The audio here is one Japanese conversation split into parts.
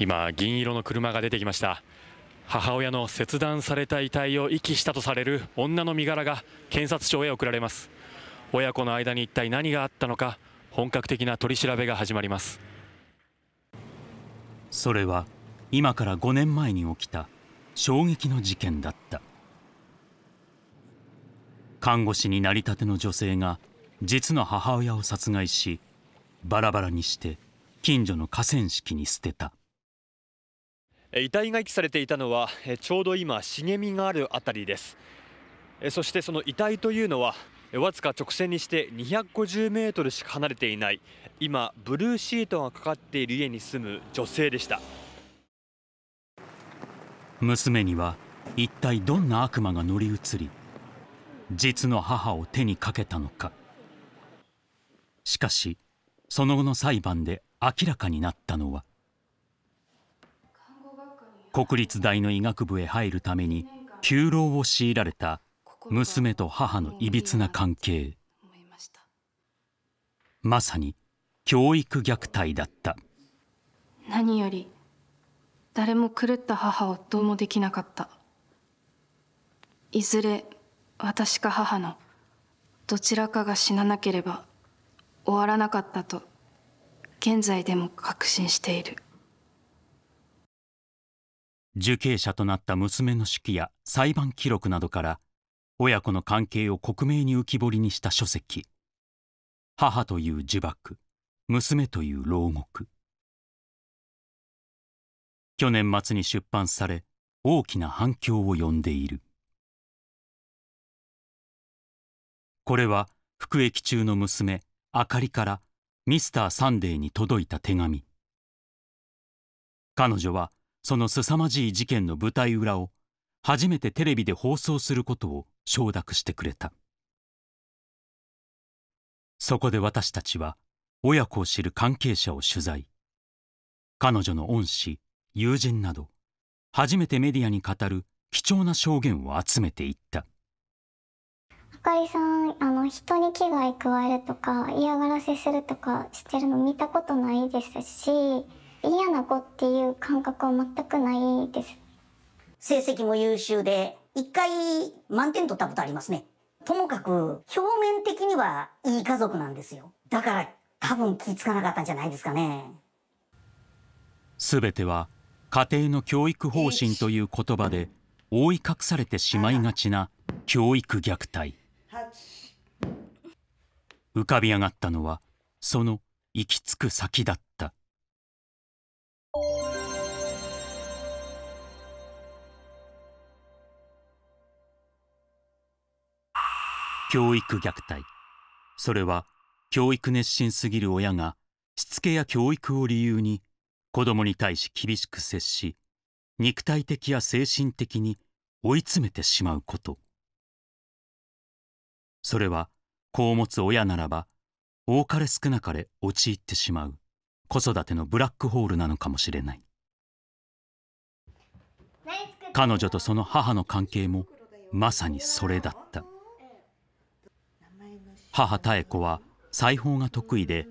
今、銀色の車が出てきました母親の切断された遺体を遺棄したとされる女の身柄が検察庁へ送られます親子の間に一体何があったのか本格的な取り調べが始まりますそれは今から5年前に起きた衝撃の事件だった看護師になりたての女性が実の母親を殺害しバラバラにして近所の河川敷に捨てた遺体が遺棄されていたのはちょうど今茂みがあるたりですそしてその遺体というのはわずか直線にして250メートルしか離れていない今ブルーシートがかかっている家に住む女性でした娘には一体どんな悪魔が乗り移り実の母を手にかけたのかしかしその後の裁判で明らかになったのは国立大の医学部へ入るために休労を強いられた娘と母のいびつな関係まさに教育虐待だった何より誰も狂った母をどうもできなかったいずれ私か母のどちらかが死ななければ終わらなかったと現在でも確信している。受刑者となった娘の手記や裁判記録などから親子の関係を克明に浮き彫りにした書籍母という呪縛娘という牢獄去年末に出版され大きな反響を呼んでいるこれは服役中の娘あかりからミスターサンデーに届いた手紙彼女はその凄まじい事件の舞台裏を初めてテレビで放送することを承諾してくれたそこで私たちは親子を知る関係者を取材彼女の恩師友人など初めてメディアに語る貴重な証言を集めていったあかりさんあの人に危害加えるとか嫌がらせするとかしてるの見たことないですし嫌な子っていう感覚は全くないです。成績も優秀で、一回満点取ったことありますね。ともかく、表面的にはいい家族なんですよ。だから多分気づかなかったんじゃないですかね。すべては家庭の教育方針という言葉で覆い隠されてしまいがちな教育虐待。浮かび上がったのはその行き着く先だった。教育虐待それは教育熱心すぎる親がしつけや教育を理由に子供に対し厳しく接し肉体的や精神的に追い詰めてしまうことそれは子を持つ親ならば多かれ少なかれ陥ってしまう子育てのブラックホールなのかもしれない彼女とその母の関係もまさにそれだった。母妙子は裁縫が得意で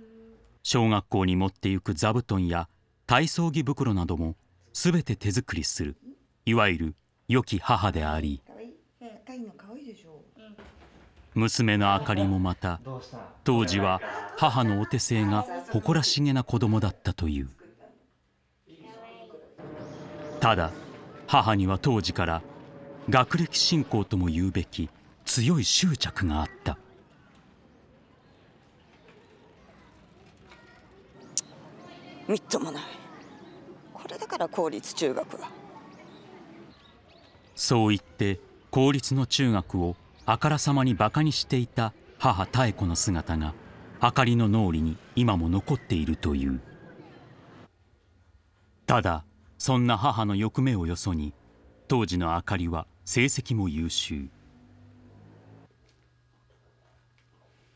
小学校に持ってゆく座布団や体操着袋なども全て手作りするいわゆる良き母であり娘のあかりもまた当時は母のお手製が誇らしげな子供だったというただ母には当時から学歴信仰とも言うべき強い執着があった。みっともないこれだから公立中学はそう言って公立の中学をあからさまにバカにしていた母妙子の姿があかりの脳裏に今も残っているというただそんな母の欲目をよそに当時のあかりは成績も優秀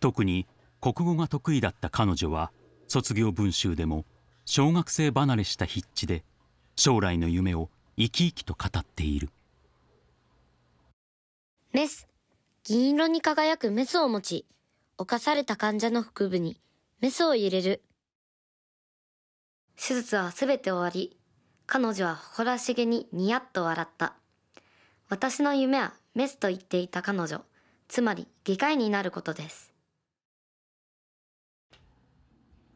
特に国語が得意だった彼女は卒業文集でも小学生離れした筆致で将来の夢を生き生きと語っているメス銀色に輝くメスを持ち侵された患者の腹部にメスを入れる手術はすべて終わり彼女は誇らしげにニヤッと笑った私の夢はメスと言っていた彼女つまり外科医になることです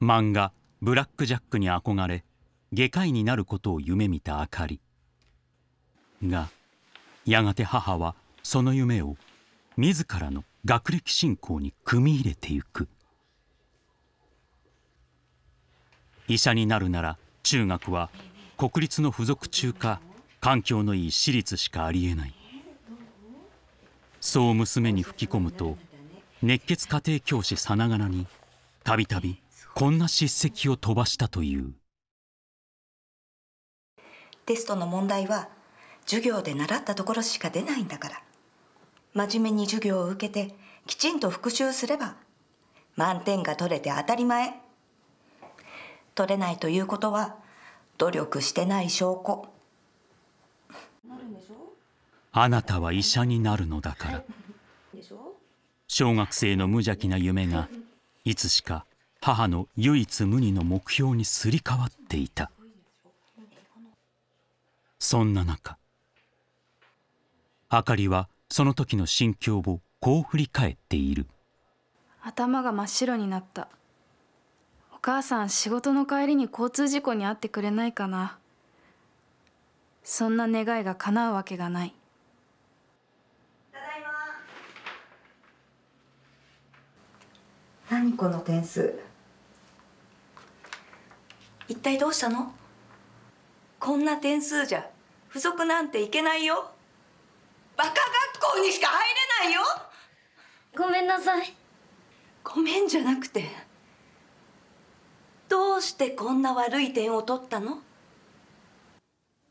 漫画ブラック・ジャックに憧れ外科医になることを夢見たあかりがやがて母はその夢を自らの学歴信仰に組み入れてゆく医者になるなら中学は国立の付属中か環境のいい私立しかありえないそう娘に吹き込むと熱血家庭教師さながらにたびたびこんな叱責を飛ばしたというテストの問題は授業で習ったところしか出ないんだから真面目に授業を受けてきちんと復習すれば満点が取れて当たり前取れないということは努力してない証拠あなたは医者になるのだから小学生の無邪気な夢がいつしか母の唯一無二の目標にすり替わっていたそんな中あかりはその時の心境をこう振り返っている頭が真っ白になったお母さん仕事の帰りに交通事故に遭ってくれないかなそんな願いが叶うわけがないただいま何この点数一体どうしたのこんな点数じゃ付属なんていけないよバカ学校にしか入れないよごめんなさいごめんじゃなくてどうしてこんな悪い点を取ったの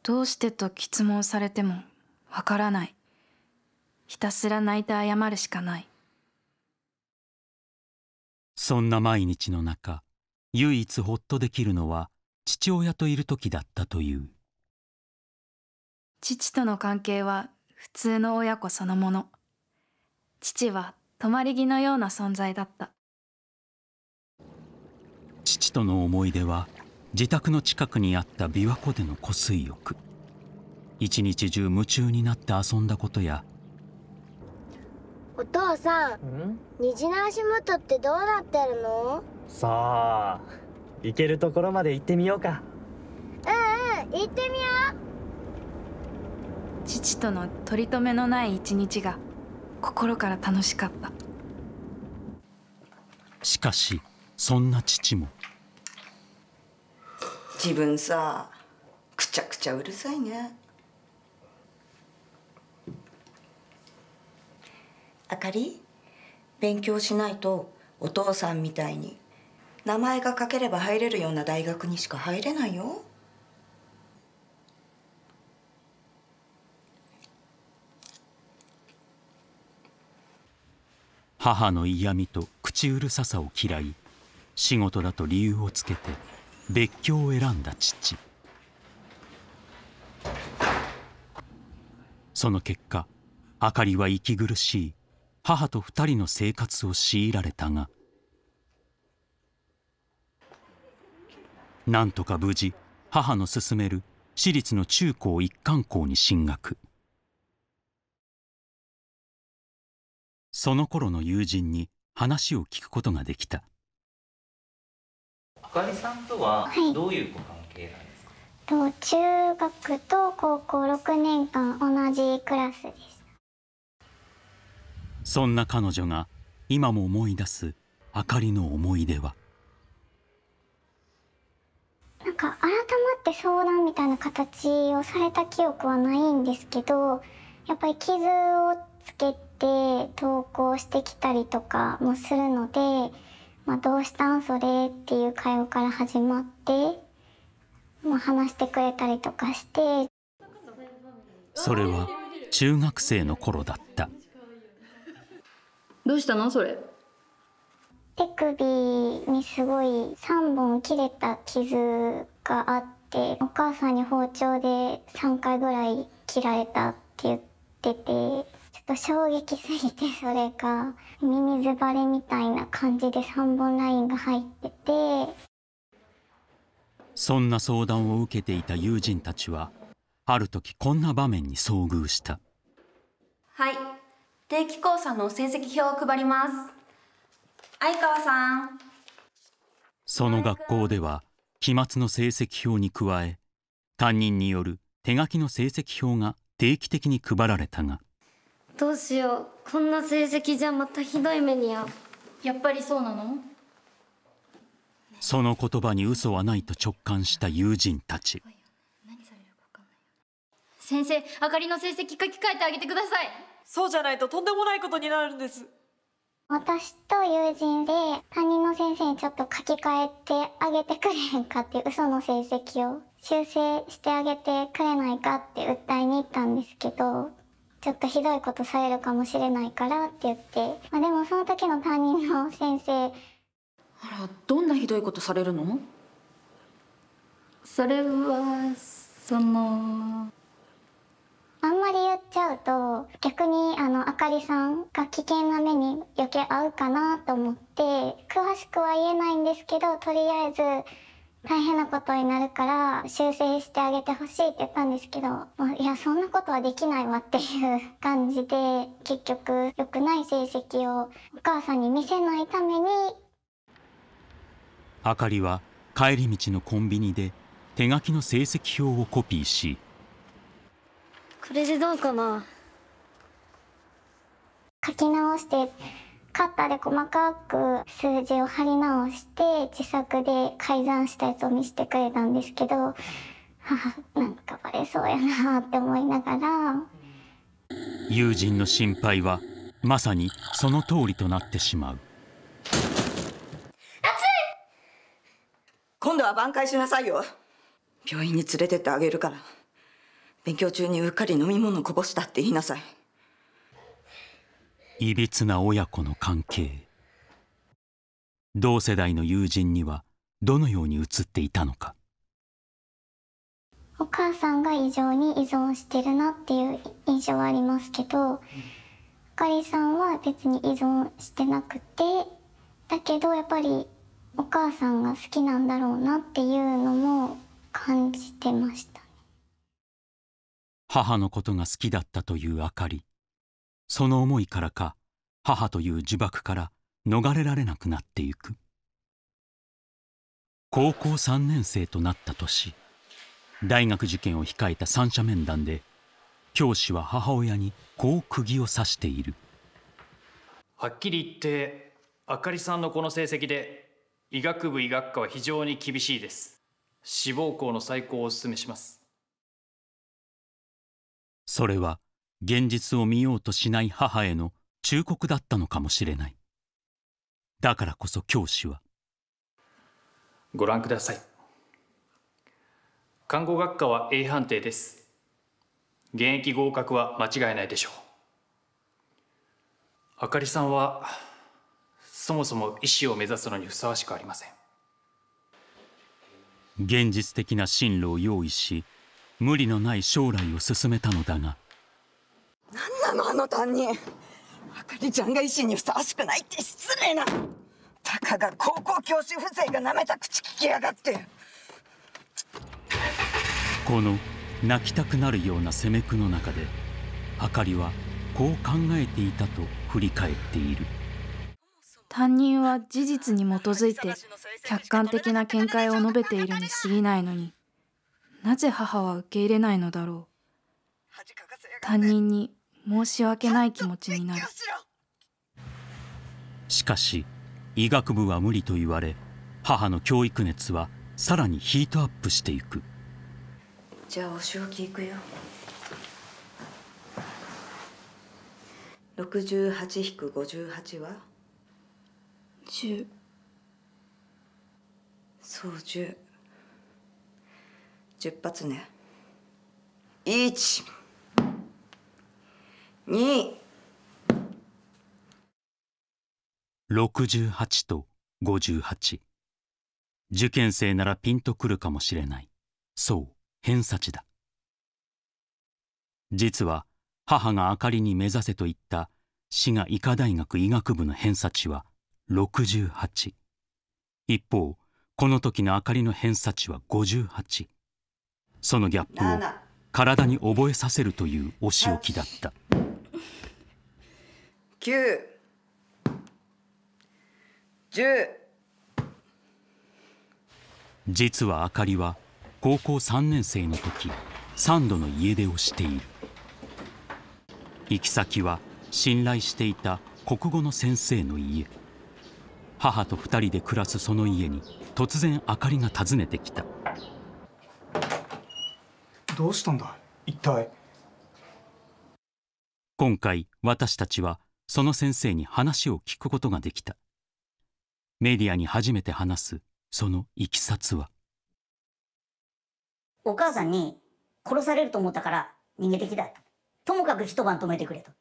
どうしてと質問されてもわからないひたすら泣いて謝るしかないそんな毎日の中唯一ほっとできるのは父親といる時だったという父との関係は普通の親子そのもの父は泊まり木のような存在だった父との思い出は自宅の近くにあった琵琶湖での湖水浴一日中夢中になって遊んだことやお父さん、ん虹の足元ってどうなってるのさあ行けるところまで行ってみようかうんうん行ってみよう父との取り留めのない一日が心から楽しかったしかしそんな父も自分さくちゃくちゃうるさいねあかり勉強しないとお父さんみたいに名前が書ければ入れるような大学にしか入れないよ母の嫌味と口うるささを嫌い仕事だと理由をつけて別居を選んだ父その結果あかりは息苦しい母と二人の生活を強いられたが。なんとか無事母の勧める私立の中高一貫校に進学その頃の友人に話を聞くことができたあかりさんとはどういうご関係なんですか、はい、と中学と高校6年間同じクラスですそんな彼女が今も思い出すあかりの思い出はなんか改まって相談みたいな形をされた記憶はないんですけどやっぱり傷をつけて投稿してきたりとかもするので「まあ、どうしたんそれ」っていう会話から始まって、まあ、話してくれたりとかしてそれは中学生の頃だったどうしたのそれ手首にすごい3本切れた傷があってお母さんに包丁で3回ぐらい切られたって言っててちょっと衝撃すぎてそれが耳ずばれみたいな感じで3本ラインが入っててそんな相談を受けていた友人たちはある時こんな場面に遭遇したはい定期考査の成績表を配ります相川さんその学校では期末の成績表に加え担任による手書きの成績表が定期的に配られたがどうしようこんな成績じゃまたひどい目に遭うやっぱりそうなのその言葉に嘘はないと直感した友人たち先生あかりの成績書き換えてあげてくださいそうじゃないととんでもないことになるんです私と友人で担任の先生にちょっと書き換えてあげてくれへんかっていう嘘の成績を修正してあげてくれないかって訴えに行ったんですけどちょっとひどいことされるかもしれないからって言って、まあ、でもその時の担任の先生あらどんなひどいことされるのそれはそのあんまり言っちゃうと逆にあのあかりさんが危険な目に余計合うかなと思って詳しくは言えないんですけどとりあえず大変なことになるから修正してあげてほしいって言ったんですけど、いやそんなことはできないわっていう感じで結局良くない成績をお母さんに見せないためにあかりは帰り道のコンビニで手書きの成績表をコピーしこれでどうかな書き直してカッターで細かく数字を貼り直して自作で改ざんしたやつを見せてくれたんですけどあなんかバレそうやなって思いながら友人の心配はまさにその通りとなってしまう今度は挽回しなさいよ病院に連れてってあげるから。勉強中にうっかり飲み物こぼしたって言いなさいいびつな親子の関係同世代の友人にはどのように映っていたのかお母さんが異常に依存してるなっていう印象はありますけど、あかりさんは別に依存してなくてだけどやっぱりお母さんが好きなんだろうなっていうのも感じてました母のことが好きだったというあかりその思いからか母という呪縛から逃れられなくなっていく高校3年生となった年大学受験を控えた三者面談で教師は母親にこう釘を刺しているはっきり言ってあかりさんのこの成績で医学部医学科は非常に厳しいです志望校の再考をお勧めしますそれは現実を見ようとしない母への忠告だったのかもしれないだからこそ教師はご覧ください看護学科は A 判定です現役合格は間違いないでしょうあかりさんはそもそも医師を目指すのにふさわしくありません現実的な進路を用意し無理のない将来を進めたのだが何なのあの担任あかりちゃんが医師にふさわしくないって失礼なたかが高校教師不正がなめた口聞きやがってこの泣きたくなるようなせめくの中であかりはこう考えていたと振り返っている担任は事実に基づいて客観的な見解を述べているに過ぎないのになぜ母は受け入れないのだろう担任に申し訳ない気持ちになるしかし医学部は無理と言われ母の教育熱はさらにヒートアップしていくじゃあお仕置き行くよ68-58は10そう10 10発ね1 2 68と58受験生ならピンとくるかもしれないそう偏差値だ実は母があかりに目指せと言った滋賀医科大学医学部の偏差値は68一方この時のあかりの偏差値は58そのギャップを体に覚えさせるというお仕置きだった九十。実はあかりは高校3年生の時3度の家出をしている行き先は信頼していた国語の先生の家母と2人で暮らすその家に突然あかりが訪ねてきたどうしたんだ一体今回私たちはその先生に話を聞くことができたメディアに初めて話すそのいきさつはお母さんに殺されると思ったから逃げてきたともかく一晩止めてくれと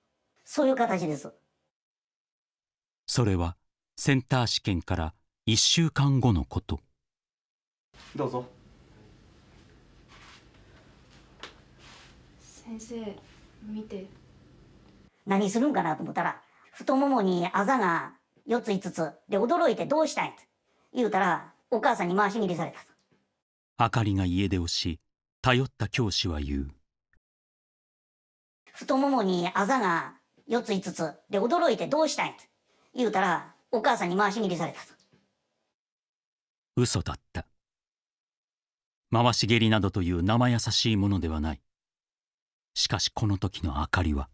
そういう形ですそれはセンター試験から1週間後のことどうぞ。先生見て何するんかなと思ったら太ももにあざが4つ5つで驚いてどうしたんと言うたらお母さんに回し切りされたとあかりが家出をし頼った教師は言う太ももにあざが4つ5つで驚いてどうしたんと言うたらお母さんに回し切りされたと嘘だった回し蹴りなどという生優しいものではないしかしこの時のあかりは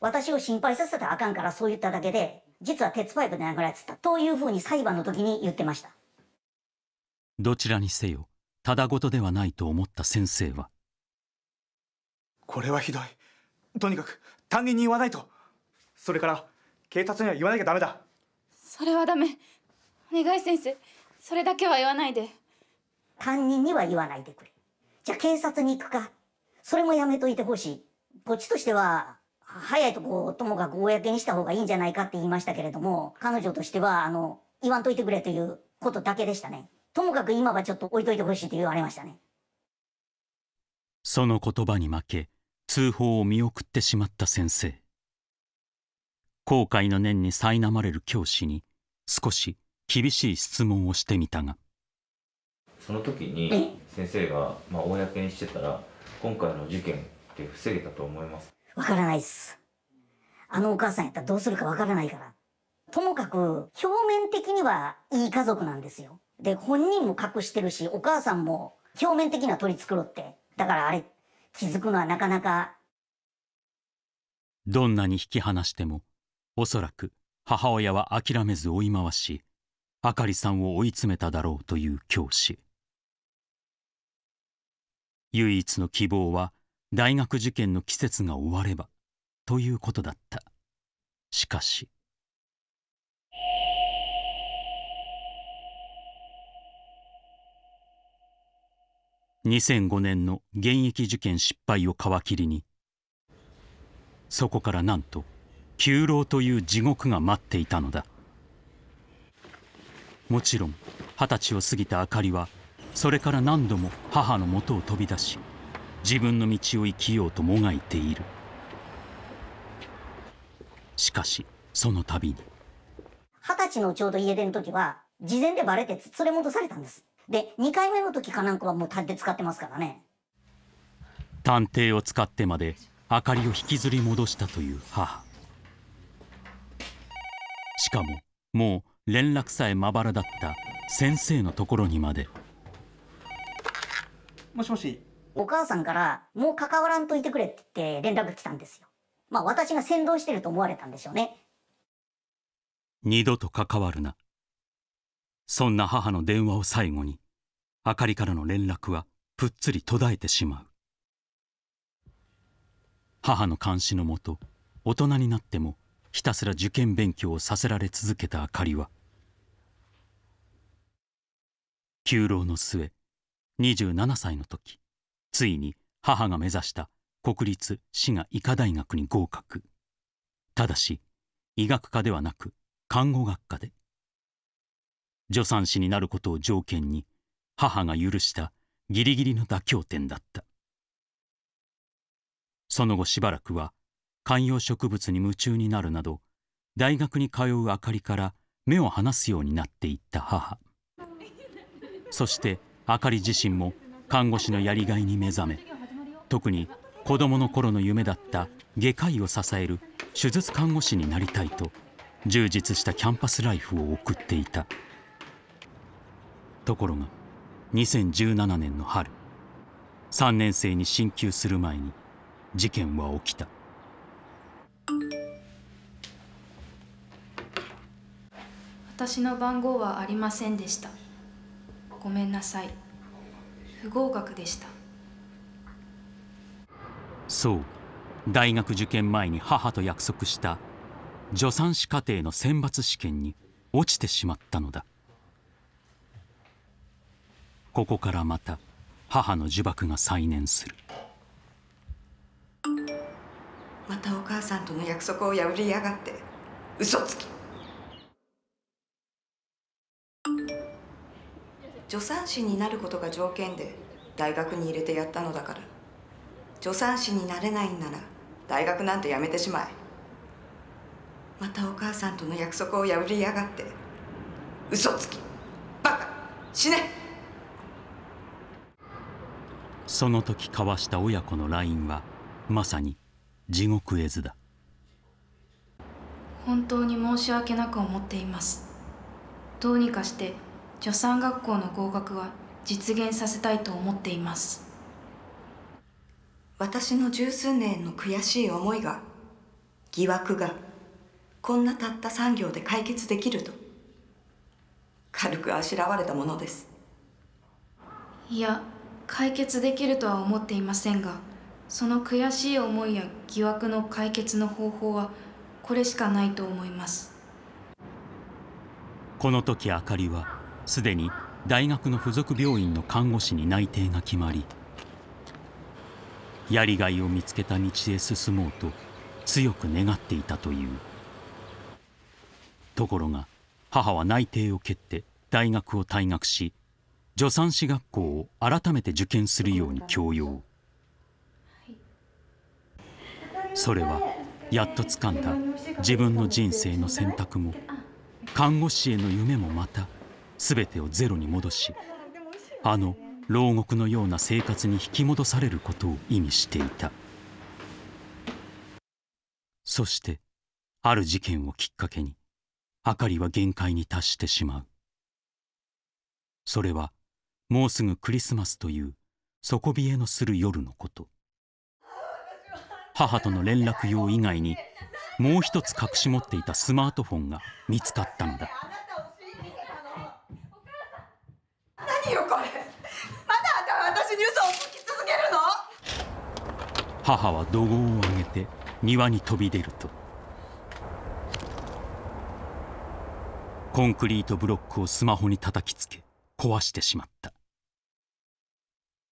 私を心配させたらあかんからそう言っただけで実は鉄パイプで殴られてたというふうに裁判の時に言ってましたどちらにせよただ事とではないと思った先生はこれはひどいとにかく担任に言わないとそれから警察には言わなきゃダメだそれはダメお願い先生それだけは言わないで担任には言わないでくれじゃあ警察に行くかそれもやめといてほしい。こっちとしては、早いとこ、ともかく公にした方がいいんじゃないかって言いましたけれども、彼女としては、あの、言わんといてくれということだけでしたね。ともかく今はちょっと置いといてほしいと言われましたね。その言葉に負け、通報を見送ってしまった先生。後悔の念に苛まれる教師に、少し厳しい質問をしてみたが。その時に、先生が、まあ、公にしてたら、今回の事件って防げたと思いますわからないっす。あのお母さんやったらどうするかわからないから。ともかく、表面的にはいい家族なんですよ。で、本人も隠してるし、お母さんも表面的な取り繕って。だからあれ、気づくのはなかなか。どんなに引き離しても、おそらく母親は諦めず追い回し、あかりさんを追い詰めただろうという教師。唯一の希望は大学受験の季節が終わればということだったしかし2005年の現役受験失敗を皮切りにそこからなんと休老という地獄が待っていたのだもちろん二十歳を過ぎたあかりはそれから何度も母の元を飛び出し自分の道を生きようともがいているしかしその度に二十歳のちょうど家出の時は事前でバレて連れ戻されたんですで2回目の時かなんかはもう探偵使ってますからね探偵を使ってまで明かりを引きずり戻したという母しかももう連絡さえまばらだった先生のところにまでもしもし。お母さんから、もう関わらんといてくれって連絡来たんですよ。まあ私が先導してると思われたんでしょうね。二度と関わるな。そんな母の電話を最後に、あかりからの連絡はぷっつり途絶えてしまう。母の監視のもと、大人になってもひたすら受験勉強をさせられ続けたあかりは、休老の末、27歳の時ついに母が目指した国立滋賀医科大学に合格ただし医学科ではなく看護学科で助産師になることを条件に母が許したギリギリの妥協点だったその後しばらくは観葉植物に夢中になるなど大学に通うあかりから目を離すようになっていった母そしてあかり自身も看護師のやりがいに目覚め特に子どもの頃の夢だった外科医を支える手術看護師になりたいと充実したキャンパスライフを送っていたところが2017年の春3年生に進級する前に事件は起きた私の番号はありませんでしたごめんなさい不合格でしたそう大学受験前に母と約束した助産師課程の選抜試験に落ちてしまったのだここからまた母の呪縛が再燃するまたお母さんとの約束を破りやがって嘘つき助産師になることが条件で大学に入れてやったのだから助産師になれないんなら大学なんてやめてしまえまたお母さんとの約束を破りやがって嘘つきバカ死ねその時交わした親子の LINE はまさに地獄絵図だ本当に申し訳なく思っていますどうにかして助産学校の合格は実現させたいと思っています私の十数年の悔しい思いが疑惑がこんなたった3行で解決できると軽くあしらわれたものですいや解決できるとは思っていませんがその悔しい思いや疑惑の解決の方法はこれしかないと思いますこの時あかりはすでに大学の附属病院の看護師に内定が決まりやりがいを見つけた道へ進もうと強く願っていたというところが母は内定を蹴って大学を退学し助産師学校を改めて受験するように強要それはやっと掴んだ自分の人生の選択も看護師への夢もまた全てをゼロに戻しあの牢獄のような生活に引き戻されることを意味していたそしてある事件をきっかけにあかりは限界に達してしまうそれはもうすぐクリスマスという底冷えのする夜のこと母との連絡用以外にもう一つ隠し持っていたスマートフォンが見つかったのだ母は怒号を上げて庭に飛び出るとコンクリートブロックをスマホに叩きつけ壊してしまった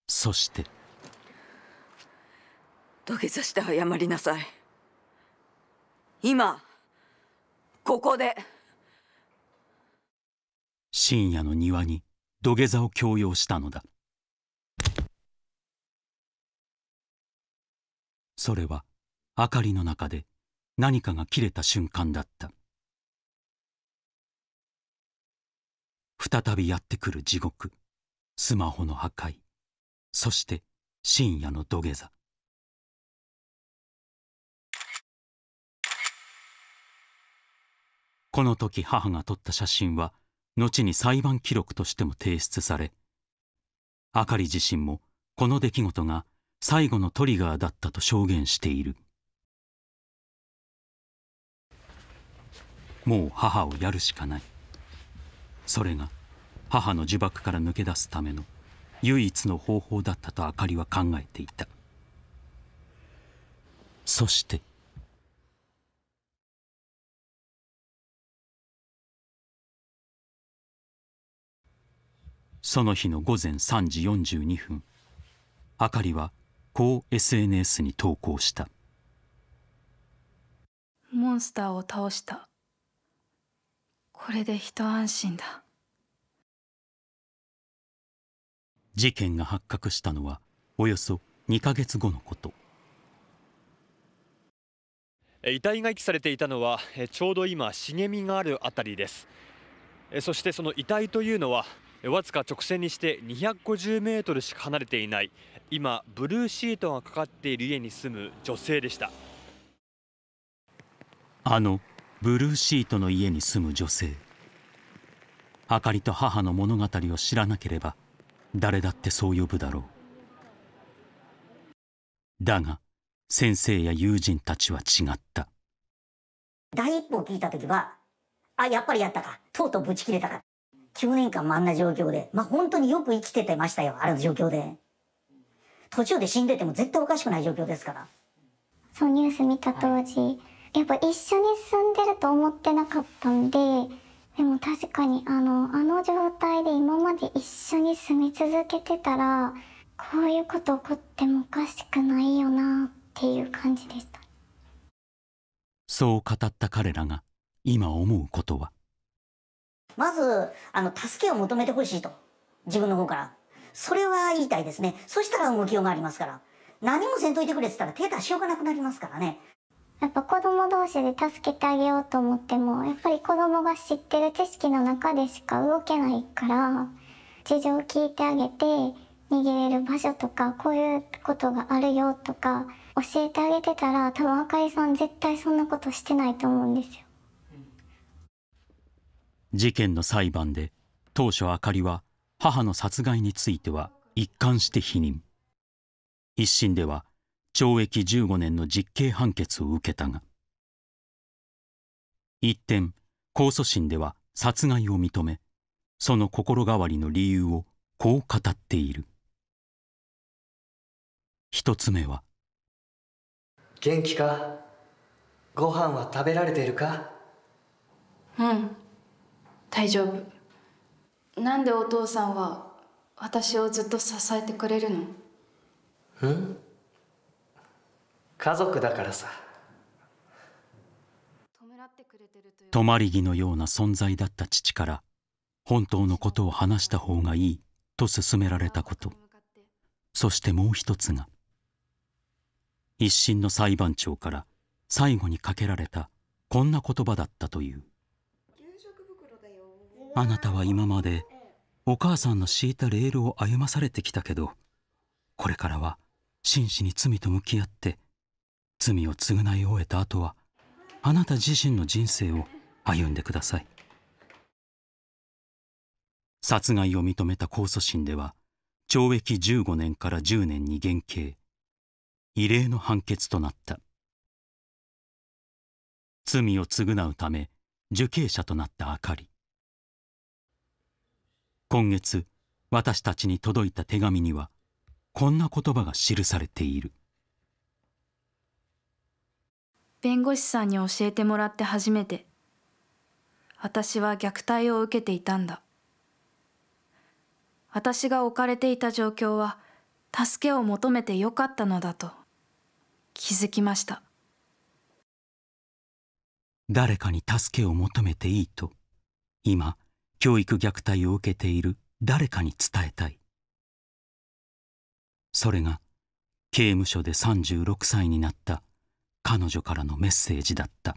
そして土下座して謝りなさい今ここで深夜の庭に土下座を強要したのだそれは明かりの中で何かが切れた瞬間だった再びやってくる地獄スマホの破壊そして深夜の土下座この時母が撮った写真は後に裁判記録としても提出されあかり自身もこの出来事が最後のトリガーだったと証言しているもう母をやるしかないそれが母の呪縛から抜け出すための唯一の方法だったとあかりは考えていたそしてその日の午前3時42分あかりはこう SNS に投稿したモンスターを倒したこれで一安心だ事件が発覚したのはおよそ2ヶ月後のこと遺体が遺棄されていたのはちょうど今茂みがあるあたりですそしてその遺体というのはわずか直線にして250メートルしか離れていない今ブルーシートがかかっている家に住む女性でしたあのブルーシートの家に住む女性あかりと母の物語を知らなければ誰だってそう呼ぶだろうだが先生や友人たちは違った第一歩を聞いた時はあやっぱりやったかとうとうぶち切れたか9年間あんな状況で、まあ、本当によく生きててましたよ、あの状況で。途中で死んでても絶対おかしくない状況ですから。そう、ニュース見た当時、はい、やっぱ一緒に住んでると思ってなかったんで、でも確かにあの、あの状態で今まで一緒に住み続けてたら、こういうこと起こってもおかしくないよなっていう感じでした。そう語った彼らが今思うことは。まず、あの、助けを求めてほしいと。自分の方から。それは言いたいですね。そしたら動きようがありますから。何もせんといてくれって言ったら手出しようがなくなりますからね。やっぱ子供同士で助けてあげようと思っても、やっぱり子供が知ってる知識の中でしか動けないから、事情を聞いてあげて、逃げれる場所とか、こういうことがあるよとか、教えてあげてたら、多分あかりさん絶対そんなことしてないと思うんですよ。事件の裁判で当初あかりは母の殺害については一貫して否認一審では懲役15年の実刑判決を受けたが一転控訴審では殺害を認めその心変わりの理由をこう語っている一つ目は元気かご飯は食べられているかうん大丈夫なんでお父さんは私をずっと支えてくれるのうん家族だからさ止まり木のような存在だった父から本当のことを話した方がいいと勧められたことそしてもう一つが一審の裁判長から最後にかけられたこんな言葉だったという。あなたは今までお母さんの敷いたレールを歩まされてきたけどこれからは真摯に罪と向き合って罪を償い終えた後はあなた自身の人生を歩んでください殺害を認めた控訴審では懲役15年から10年に減刑異例の判決となった罪を償うため受刑者となったあかり今月私たちに届いた手紙にはこんな言葉が記されている弁護士さんに教えてもらって初めて私は虐待を受けていたんだ私が置かれていた状況は助けを求めてよかったのだと気づきました誰かに助けを求めていいと今教育虐待を受けている誰かに伝えたいそれが刑務所で36歳になった彼女からのメッセージだった